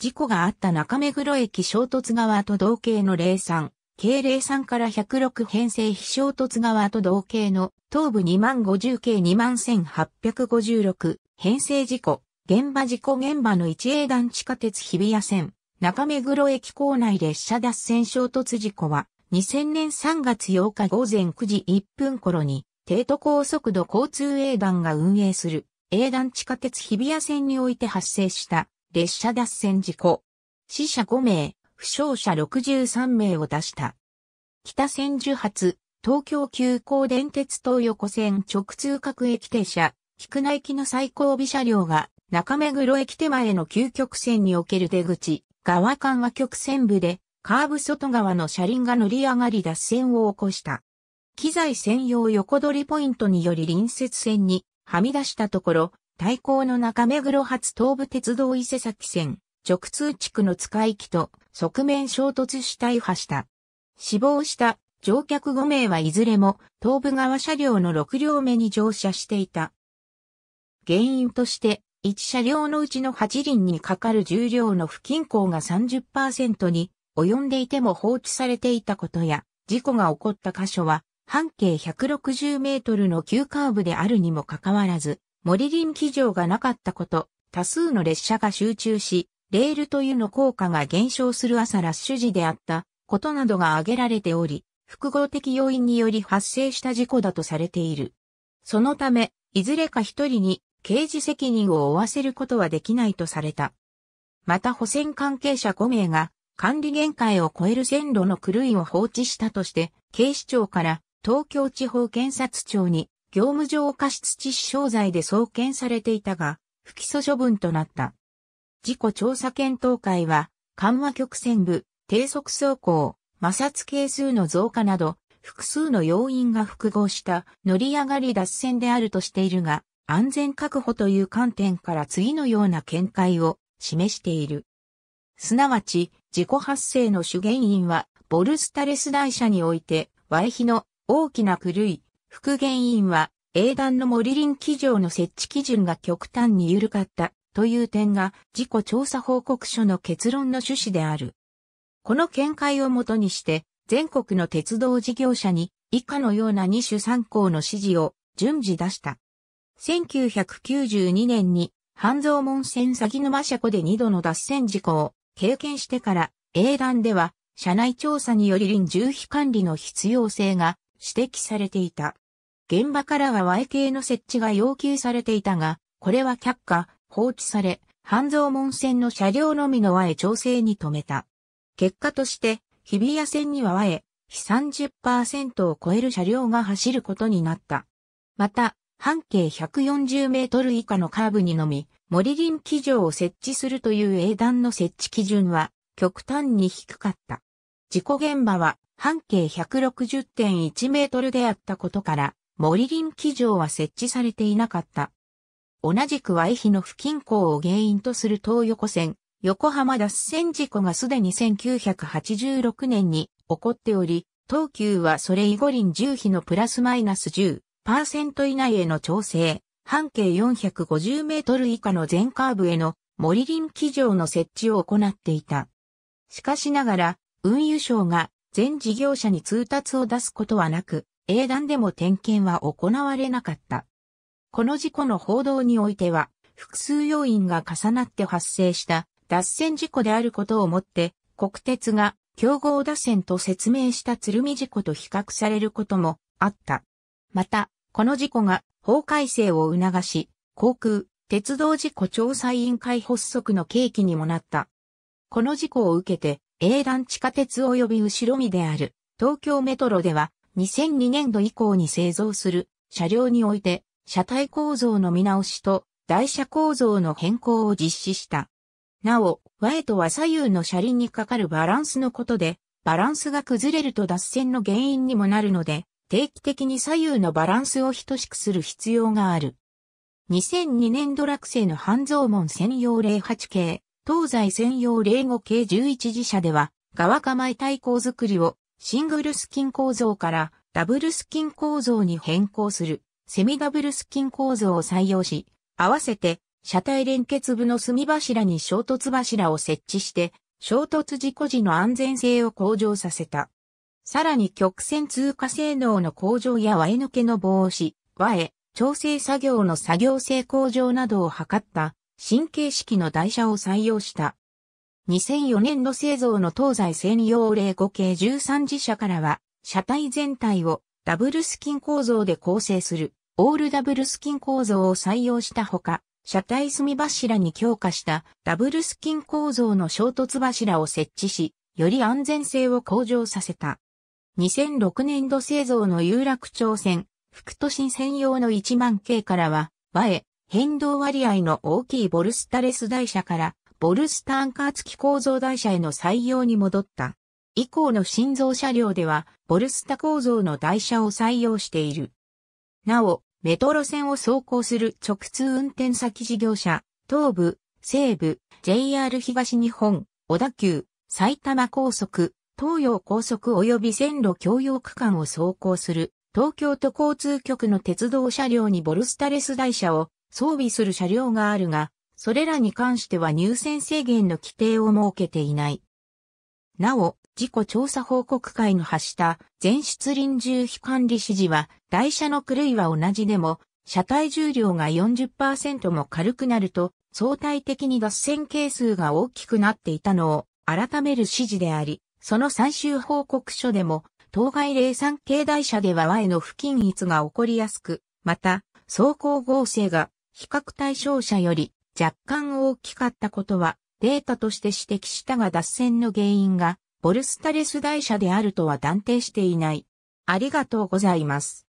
事故があった中目黒駅衝突側と同型の03、系03から106編成非衝突側と同型の東部2050系21856編成事故、現場事故現場の一営団地下鉄日比谷線、中目黒駅構内列車脱線衝突事故は、2000年3月8日午前9時1分頃に、帝都高速度交通営団が運営する、営団地下鉄日比谷線において発生した列車脱線事故。死者5名、負傷者63名を出した。北千住発、東京急行電鉄東横線直通各駅停車、菊名駅の最後尾車両が中目黒駅手前の究極線における出口、側間は曲線部で、カーブ外側の車輪が乗り上がり脱線を起こした。機材専用横取りポイントにより隣接線にはみ出したところ、対抗の中目黒発東武鉄道伊勢崎線、直通地区の使い機と側面衝突し大破した。死亡した乗客5名はいずれも東武側車両の6両目に乗車していた。原因として、1車両のうちの8輪にかかる重量の不均衡が30%に及んでいても放置されていたことや、事故が起こった箇所は半径160メートルの急カーブであるにもかかわらず、森林機場がなかったこと、多数の列車が集中し、レールというの効果が減少する朝ラッシュ時であったことなどが挙げられており、複合的要因により発生した事故だとされている。そのため、いずれか一人に刑事責任を負わせることはできないとされた。また保線関係者5名が管理限界を超える線路の狂いを放置したとして、警視庁から東京地方検察庁に業務上過失致死傷罪で送検されていたが、不起訴処分となった。事故調査検討会は、緩和曲線部、低速走行、摩擦係数の増加など、複数の要因が複合した乗り上がり脱線であるとしているが、安全確保という観点から次のような見解を示している。すなわち、事故発生の主原因は、ボルスタレス台車において、ワイヒの大きな狂い、復元員は、英断の森林基場の設置基準が極端に緩かったという点が事故調査報告書の結論の趣旨である。この見解をもとにして、全国の鉄道事業者に以下のような2種3項の指示を順次出した。1992年に半蔵門線詐欺沼車庫で2度の脱線事故を経験してから、英断では、社内調査により臨重費管理の必要性が指摘されていた。現場からは Y 系の設置が要求されていたが、これは却下、放置され、半蔵門線の車両のみの和 Y 調整に止めた。結果として、日比谷線には和 Y、非30%を超える車両が走ることになった。また、半径140メートル以下のカーブにのみ、森林基準を設置するという英断の設置基準は、極端に低かった。事故現場は、半径160.1メートルであったことから、森林機場は設置されていなかった。同じくは愛媛の不均衡を原因とする東横線、横浜脱線事故がすでに1986年に起こっており、東急はそれ以後輪重比のプラスマイナス10%以内への調整、半径450メートル以下の全カーブへの森林機場の設置を行っていた。しかしながら、運輸省が全事業者に通達を出すことはなく、英断でも点検は行われなかった。この事故の報道においては、複数要因が重なって発生した脱線事故であることをもって、国鉄が競合脱線と説明した鶴見事故と比較されることもあった。また、この事故が法改正を促し、航空、鉄道事故調査委員会発足の契機にもなった。この事故を受けて、英団地下鉄及び後ろ身である東京メトロでは2002年度以降に製造する車両において車体構造の見直しと台車構造の変更を実施した。なお、ワエトは左右の車輪にかかるバランスのことで、バランスが崩れると脱線の原因にもなるので、定期的に左右のバランスを等しくする必要がある。2002年度落成の半蔵門専用08系、東西専用05系11自社では、側構え抗づくりをシングルスキン構造からダブルスキン構造に変更するセミダブルスキン構造を採用し、合わせて車体連結部の隅柱に衝突柱を設置して、衝突事故時の安全性を向上させた。さらに曲線通過性能の向上や和え抜けの防止、和え、調整作業の作業性向上などを図った新形式の台車を採用した。2004年の製造の東西専用05系13次車からは、車体全体をダブルスキン構造で構成する、オールダブルスキン構造を採用したほか、車体隅柱に強化したダブルスキン構造の衝突柱を設置し、より安全性を向上させた。2006年度製造の有楽町線、副都心専用の1万系からは、和え、変動割合の大きいボルスタレス台車からボルスタンカー付き構造台車への採用に戻った。以降の新造車両ではボルスタ構造の台車を採用している。なお、メトロ線を走行する直通運転先事業者、東部、西部、JR 東日本、小田急、埼玉高速、東洋高速及び線路共用区間を走行する東京都交通局の鉄道車両にボルスタレス台車を装備する車両があるが、それらに関しては入線制限の規定を設けていない。なお、事故調査報告会の発した全出臨重比管理指示は、台車の狂いは同じでも、車体重量が40%も軽くなると、相対的に脱線係数が大きくなっていたのを改める指示であり、その最終報告書でも、当該零産系台車では Y の不均一が起こりやすく、また、走行合成が比較対象者より若干大きかったことはデータとして指摘したが脱線の原因がボルスタレス台車であるとは断定していない。ありがとうございます。